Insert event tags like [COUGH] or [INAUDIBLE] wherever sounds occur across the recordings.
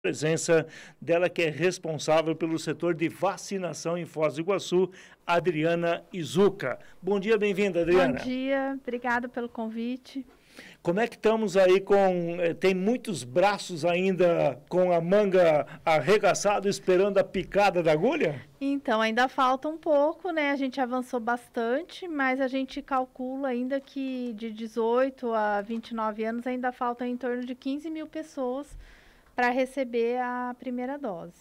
presença dela que é responsável pelo setor de vacinação em Foz do Iguaçu, Adriana Izuca. Bom dia, bem-vinda, Adriana. Bom dia, obrigada pelo convite. Como é que estamos aí com. Eh, tem muitos braços ainda com a manga arregaçada, esperando a picada da agulha? Então, ainda falta um pouco, né? A gente avançou bastante, mas a gente calcula ainda que de 18 a 29 anos ainda faltam em torno de 15 mil pessoas para receber a primeira dose.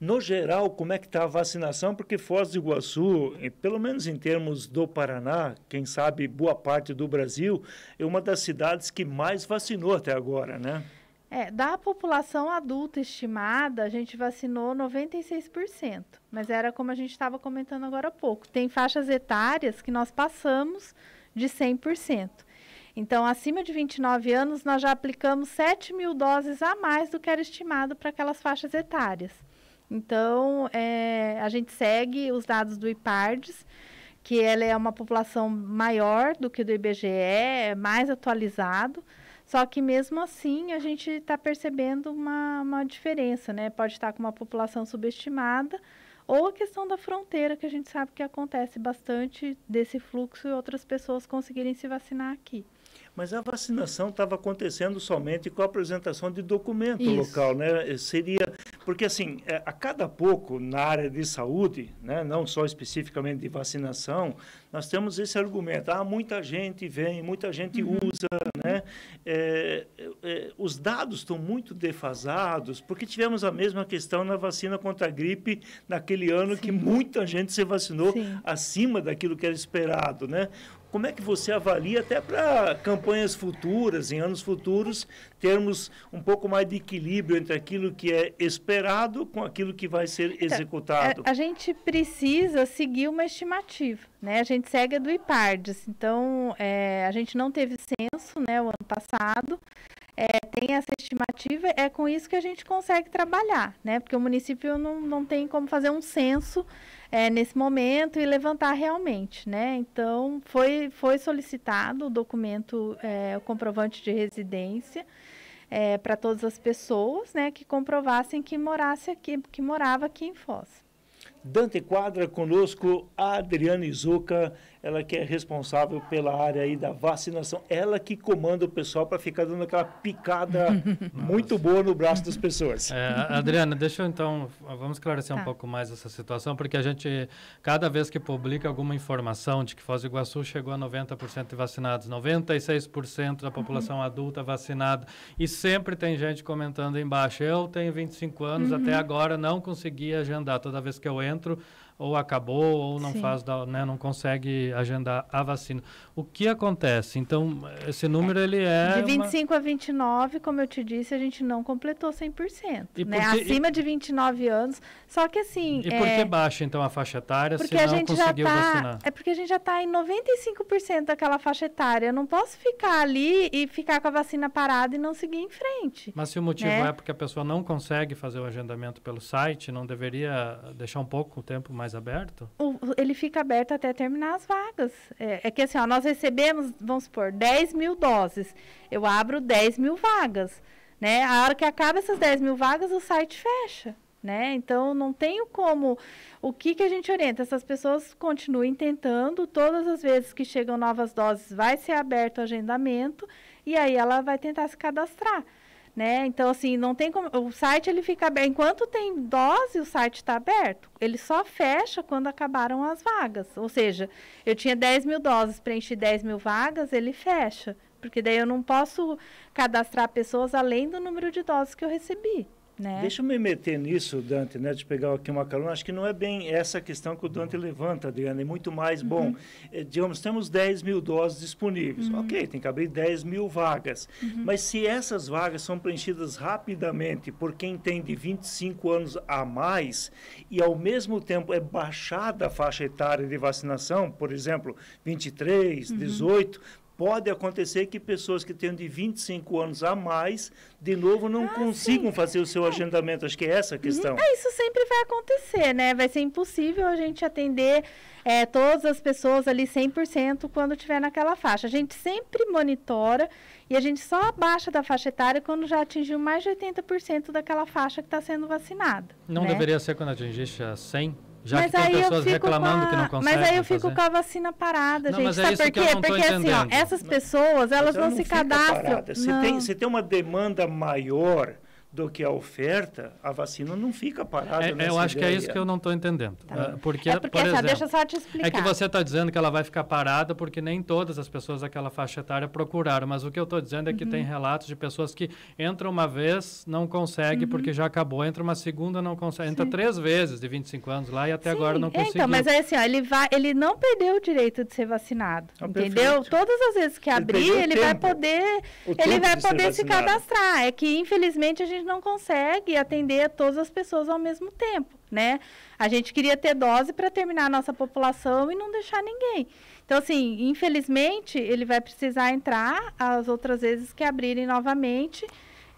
No geral, como é que está a vacinação? Porque Foz do Iguaçu, pelo menos em termos do Paraná, quem sabe boa parte do Brasil, é uma das cidades que mais vacinou até agora, né? É, da população adulta estimada, a gente vacinou 96%, mas era como a gente estava comentando agora há pouco. Tem faixas etárias que nós passamos de 100%. Então, acima de 29 anos, nós já aplicamos 7 mil doses a mais do que era estimado para aquelas faixas etárias. Então, é, a gente segue os dados do IPARDES, que ela é uma população maior do que do IBGE, é mais atualizado. Só que mesmo assim a gente está percebendo uma, uma diferença, né? Pode estar com uma população subestimada ou a questão da fronteira, que a gente sabe que acontece bastante desse fluxo e outras pessoas conseguirem se vacinar aqui. Mas a vacinação estava acontecendo somente com a apresentação de documento Isso. local, né? Eh, seria porque assim, eh, a cada pouco na área de saúde, né, não só especificamente de vacinação, nós temos esse argumento: ah, muita gente vem, muita gente uhum. usa, né? É, é, os dados estão muito defasados, porque tivemos a mesma questão na vacina contra a gripe naquele ano Sim. que muita gente se vacinou Sim. acima daquilo que era esperado, né? como é que você avalia até para campanhas futuras, em anos futuros, termos um pouco mais de equilíbrio entre aquilo que é esperado com aquilo que vai ser então, executado? A, é, a, gente precisa seguir uma estimativa, né? A gente segue a do IPARDES, então é, a gente não teve censo, né, o ano passado, tem essa estimativa, é com isso que a gente consegue trabalhar, né? Porque o município não, não tem como fazer um censo é, nesse momento e levantar realmente, né? Então, foi, foi solicitado o documento, é, o comprovante de residência é, para todas as pessoas, né? Que comprovassem que morasse aqui, que morava aqui em Foz. Dante Quadra, conosco a Adriana Izuca, ela que é responsável pela área aí da vacinação, ela que comanda o pessoal para ficar dando aquela picada [LAUGHS] muito boa no braço das pessoas. É, Adriana, deixa eu então, vamos esclarecer tá. um pouco mais essa situação, porque a gente, cada vez que publica alguma informação de que Foz do Iguaçu chegou a 90% de vacinados, 96% da população uhum. adulta vacinada, e sempre tem gente comentando embaixo, eu tenho 25 anos, uhum. até agora não consegui agendar, toda vez que eu entro, entro ou acabou, ou não Sim. faz, né, não consegue agendar a vacina. O que acontece? Então, esse número, é. ele é... De 25 uma... a 29, como eu te disse, a gente não completou 100%, e né? Porque, Acima de 29 anos, só que assim... E é... por que é baixa, então, a faixa etária porque se não conseguiu tá... vacinar? É porque a gente já está em 95% daquela faixa etária. Eu não posso ficar ali e ficar com a vacina parada e não seguir em frente. Mas se o motivo né? é porque a pessoa não consegue fazer o agendamento pelo site, não deveria deixar um pouco o tempo mais mais aberto? O, ele fica aberto até terminar as vagas. É, é, que assim, ó, nós recebemos, vamos supor, 10 mil doses. Eu abro 10 mil vagas. Né? A hora que acaba essas 10 mil vagas, o site fecha. Né? Então, não tenho como. O que, que a gente orienta? Essas pessoas continuem tentando. Todas as vezes que chegam novas doses, vai ser aberto o agendamento. E aí ela vai tentar se cadastrar né? Então assim, não tem como, o site ele fica aberto enquanto tem dose, o site está aberto. Ele só fecha quando acabaram as vagas. Ou seja, eu tinha 10 mil doses, preenchi 10 mil vagas, ele fecha, porque daí eu não posso cadastrar pessoas além do número de doses que eu recebi. Né? Deixa eu me meter nisso, Dante, né, de pegar aqui uma carona. Acho que não é bem essa questão que o Dante levanta, Adriana, é muito mais, uhum. bom, é, digamos, temos 10 mil doses disponíveis. Uhum. Ok, tem que abrir 10 mil vagas. Uhum. Mas se essas vagas são preenchidas rapidamente por quem tem de 25 anos a mais e, ao mesmo tempo, é baixada a faixa etária de vacinação, por exemplo, 23, 18, pode acontecer que pessoas que tenham de 25 anos a mais, de novo, não ah, consigam sim. fazer o seu é. agendamento. Acho que é essa a uhum. questão. É, isso sempre vai acontecer, né? Vai ser impossível a gente atender é, todas as pessoas ali 100% quando estiver naquela faixa. A gente sempre monitora e a gente só abaixa da faixa etária quando já atingiu mais de 80% daquela faixa que está sendo vacinada. Não né? deveria ser quando atingisse a 100%? Já mas que tem pessoas reclamando a... que não conseguem. Mas aí eu fico fazer. com a vacina parada, não, gente. É sabe é por quê? Porque entendendo. assim, ó, essas pessoas, elas não, não, se cadastram. Você tem, você tem uma demanda maior do que a oferta, a vacina não fica parada. É, eu acho que é isso que eu não estou entendendo. Tá. É, porque, é porque por essa, exemplo, deixa só te explicar. É que você está dizendo que ela vai ficar parada porque nem todas as pessoas daquela faixa etária procuraram. Mas o que eu estou dizendo é que uhum. tem relatos de pessoas que entram uma vez, não consegue uhum. porque já acabou, entra uma segunda, não consegue, Sim. três vezes de 25 anos lá e até Sim. agora não conseguiu. Então, mas é assim, ó, ele, vai, ele não perdeu o direito de ser vacinado, ah, entendeu? Perfeito. Todas as vezes que abrir, ele, ele vai poder, ele vai poder se cadastrar. É que infelizmente a gente não consegue atender a todas as pessoas ao mesmo tempo, né? A gente queria ter dose para terminar a nossa população e não deixar ninguém. Então, assim, infelizmente, ele vai precisar entrar as outras vezes que abrirem novamente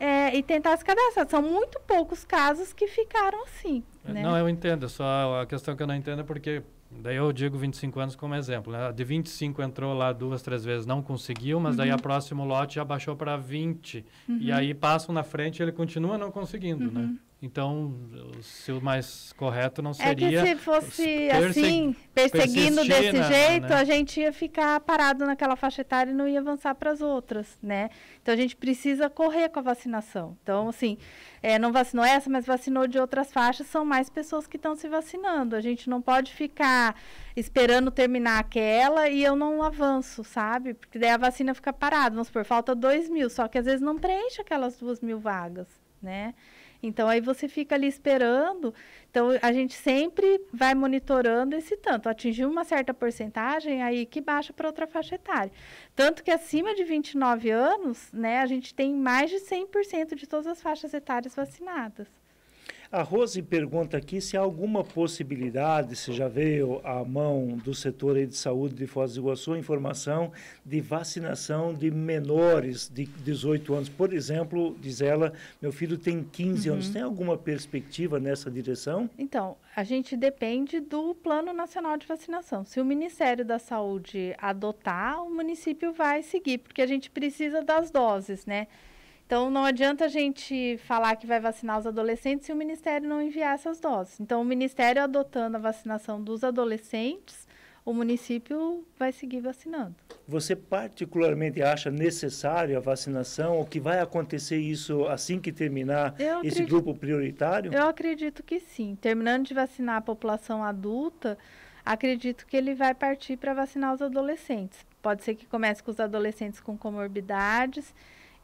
é, e tentar se cadastrar. São muito poucos casos que ficaram assim. Né? Não, eu entendo. Só a questão que eu não entendo é porque Daí eu digo 25 anos como exemplo. Né? De 25 entrou lá duas, três vezes, não conseguiu, mas uhum. daí a próximo lote já baixou para 20. Uhum. E aí passam na frente e ele continua não conseguindo, né? uhum. né? Então, se o mais correto não seria... É que se fosse assim, perseguindo desse né? jeito, né? a gente ia ficar parado naquela faixa etária e não ia avançar para as outras, né? Então, a gente precisa correr com a vacinação. Então, assim, é, não vacinou essa, mas vacinou de outras faixas, são mais pessoas que estão se vacinando. A gente não pode ficar esperando terminar aquela e eu não avanço, sabe? Porque daí a vacina fica parada. Vamos supor, falta 2 mil, só que às vezes não preenche aquelas 2 mil vagas, né? Então aí você fica ali esperando. Então a gente sempre vai monitorando esse tanto. Atingiu uma certa porcentagem, aí que baixa para outra faixa etária. Tanto que acima de 29 anos, né, a gente tem mais de 100% de todas as faixas etárias vacinadas. A Rose pergunta aqui se há alguma possibilidade, se já veio à mão do setor de saúde de Foz do Iguaçu, informação de vacinação de menores de 18 anos. Por exemplo, diz ela, meu filho tem 15 uhum. anos. Tem alguma perspectiva nessa direção? Então, a gente depende do Plano Nacional de Vacinação. Se o Ministério da Saúde adotar, o município vai seguir, porque a gente precisa das doses, né? Então, não adianta a gente falar que vai vacinar os adolescentes se o Ministério não enviar essas doses. Então, o Ministério adotando a vacinação dos adolescentes, o município vai seguir vacinando. Você particularmente acha necessário a vacinação? O que vai acontecer isso assim que terminar eu esse acredito, grupo prioritário? Eu acredito que sim. Terminando de vacinar a população adulta, acredito que ele vai partir para vacinar os adolescentes. Pode ser que comece com os adolescentes com comorbidades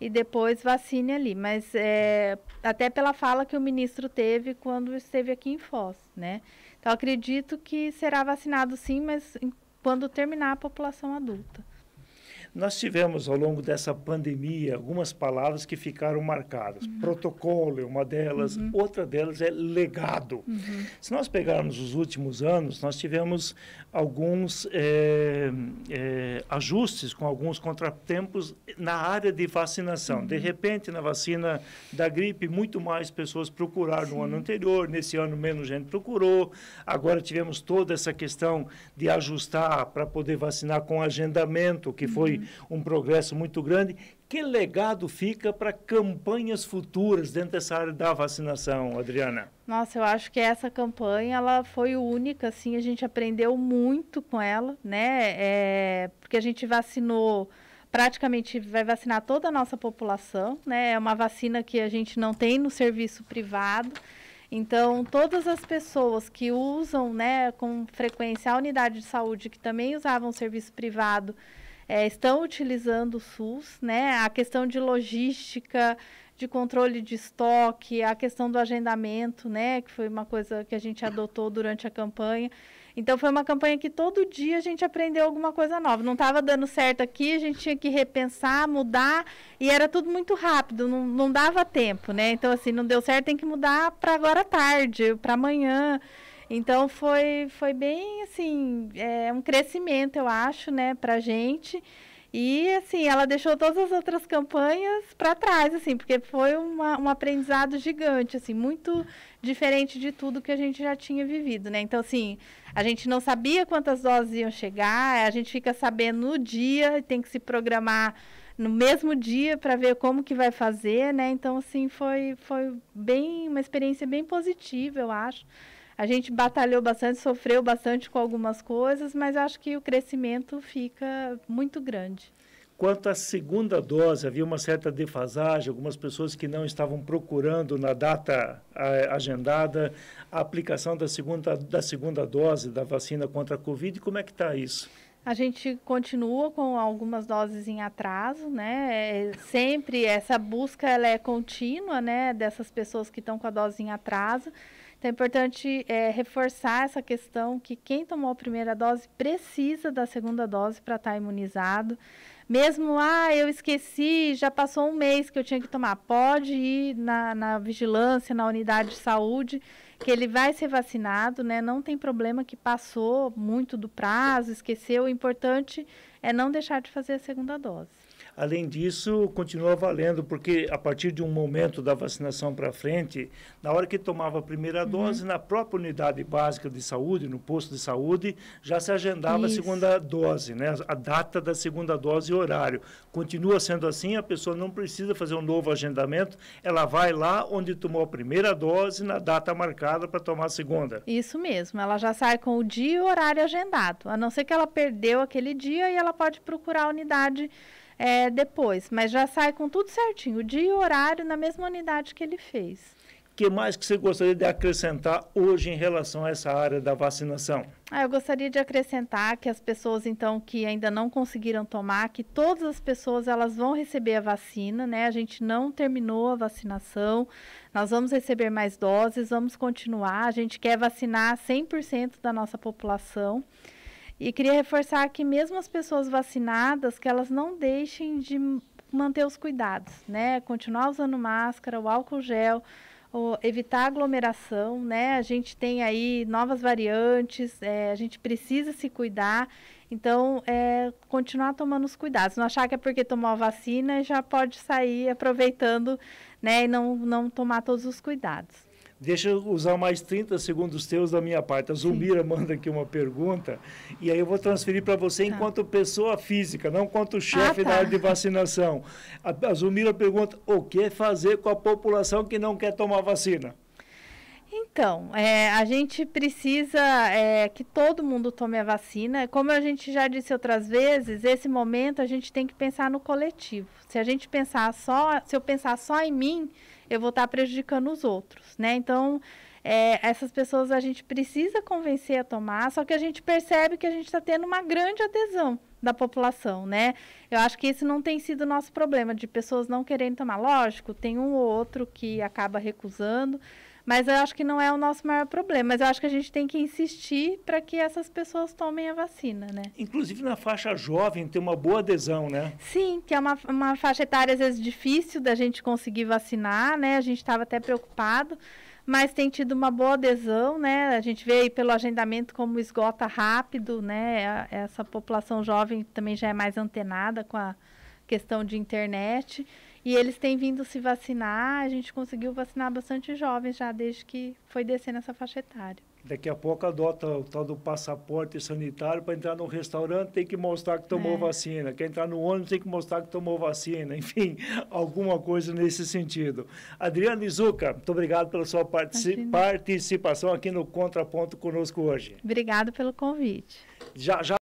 e depois vacine ali. Mas é, até pela fala que o ministro teve quando esteve aqui em Foz, né? Então acredito que será vacinado sim, mas quando terminar a população adulta. Nós tivemos ao longo dessa pandemia algumas palavras que ficaram marcadas. Uhum. Protocolo é uma delas, uhum. outra delas é legado. Uhum. Se nós pegarmos os últimos anos, nós tivemos alguns é, é, ajustes com alguns contratempos na área de vacinação. De uhum. repente, na vacina da gripe, muito mais pessoas procuraram Sim. no ano anterior, nesse ano menos gente procurou. Agora tivemos toda essa questão de ajustar para poder vacinar com agendamento, que foi uhum um progresso muito grande. Que legado fica para campanhas futuras dentro dessa área da vacinação, Adriana? Nossa, eu acho que essa campanha ela foi única, assim, a gente aprendeu muito com ela, né? É, porque a gente vacinou praticamente vai vacinar toda a nossa população, né? É uma vacina que a gente não tem no serviço privado. Então, todas as pessoas que usam, né, com frequência a unidade de saúde, que também usavam serviço privado, é, estão utilizando o SUS, né? A questão de logística, de controle de estoque, a questão do agendamento, né? Que foi uma coisa que a gente adotou durante a campanha. Então foi uma campanha que todo dia a gente aprendeu alguma coisa nova. Não estava dando certo aqui, a gente tinha que repensar, mudar e era tudo muito rápido, não, não dava tempo, né? Então assim, não deu certo, tem que mudar para agora tarde, para amanhã. Então foi, foi bem assim, é um crescimento, eu acho, né, pra gente. E assim, ela deixou todas as outras campanhas para trás, assim, porque foi uma, um aprendizado gigante, assim, muito diferente de tudo que a gente já tinha vivido, né? Então, assim, a gente não sabia quantas doses iam chegar, a gente fica sabendo no dia, tem que se programar no mesmo dia para ver como que vai fazer, né? Então, assim, foi, foi bem uma experiência bem positiva, eu acho a gente batalhou bastante, sofreu bastante com algumas coisas, mas acho que o crescimento fica muito grande. Quanto à segunda dose, havia uma certa defasagem, algumas pessoas que não estavam procurando na data a, agendada a aplicação da segunda, da segunda dose da vacina contra a Covid. Como é que está isso? A gente continua com algumas doses em atraso, né? É, sempre essa busca ela é contínua, né? Dessas pessoas que estão com a dose em atraso. Então é importante é, reforçar essa questão que quem tomou a primeira dose precisa da segunda dose para estar tá imunizado. Mesmo, ah, eu esqueci, já passou um mês que eu tinha que tomar. Pode ir na, na vigilância, na unidade de saúde, que ele vai ser vacinado, né? Não tem problema que passou muito do prazo, esqueceu. O importante é não deixar de fazer a segunda dose. Além disso, continua valendo, porque a partir de um momento da vacinação para frente, na hora que tomava a primeira uhum. dose, na própria unidade básica de saúde, no posto de saúde, já se agendava Isso. a segunda dose, né? a data da segunda dose e horário. Continua sendo assim, a pessoa não precisa fazer um novo agendamento, ela vai lá onde tomou a primeira dose, na data marcada para tomar a segunda. Isso mesmo, ela já sai com o dia e o horário agendado, a não ser que ela perdeu aquele dia e ela pode procurar a unidade é, depois. Mas já sai com tudo certinho, dia e horário na mesma unidade que ele fez. O que mais que você gostaria de acrescentar hoje em relação a essa área da vacinação? Ah, eu gostaria de acrescentar que as pessoas, então, que ainda não conseguiram tomar, que todas as pessoas, elas vão receber a vacina, né? A gente não terminou a vacinação, nós vamos receber mais doses, vamos continuar, a gente quer vacinar 100% da nossa população. E queria reforçar que mesmo as pessoas vacinadas, que elas não deixem de manter os cuidados, né? Continuar usando máscara, o álcool gel, o evitar aglomeração, né? A gente tem aí novas variantes, é, a gente precisa se cuidar. Então, é, continuar tomando os cuidados. Não achar que é porque tomou a vacina já pode sair aproveitando, né? E não, não tomar todos os cuidados. Deixa eu usar mais 30 segundos teus da minha parte. A Zulmira Sim. manda aqui uma pergunta e aí eu vou transferir para você tá. enquanto pessoa física, não quanto chefe ah, tá. da área de vacinação. A, a Zulmira pergunta o que fazer com a população que não quer tomar vacina? Então, é, a gente precisa é, que todo mundo tome a vacina. Como a gente já disse outras vezes, esse momento a gente tem que pensar no coletivo. Se a gente pensar só, se eu pensar só em mim, eu vou estar prejudicando os outros, né? Então, é, essas pessoas a gente precisa convencer a tomar, só que a gente percebe que a gente está tendo uma grande adesão da população, né? Eu acho que esse não tem sido o nosso problema, de pessoas não querendo tomar. Lógico, tem um ou outro que acaba recusando, mas eu acho que não é o nosso maior problema. Mas eu acho que a gente tem que insistir para que essas pessoas tomem a vacina, né? Inclusive na faixa jovem tem uma boa adesão, né? Sim, que é uma, uma faixa etária às vezes difícil da gente conseguir vacinar, né? A gente estava até preocupado mas tem tido uma boa adesão, né? A gente vê aí pelo agendamento como esgota rápido, né? Essa população jovem também já é mais antenada com a, questão de internet. E eles têm vindo se vacinar, a gente conseguiu vacinar bastante jovens já desde que foi descendo essa faixa etária. Daqui a pouco adota o tal do passaporte sanitário para entrar no restaurante, tem que mostrar que tomou é. vacina. Quer entrar no ônibus, tem que mostrar que tomou vacina. [LAUGHS] Enfim, alguma coisa nesse sentido. Adriana Izuca, muito obrigado pela sua partici participação aqui no Contraponto conosco hoje. Obrigado pelo convite. Já, já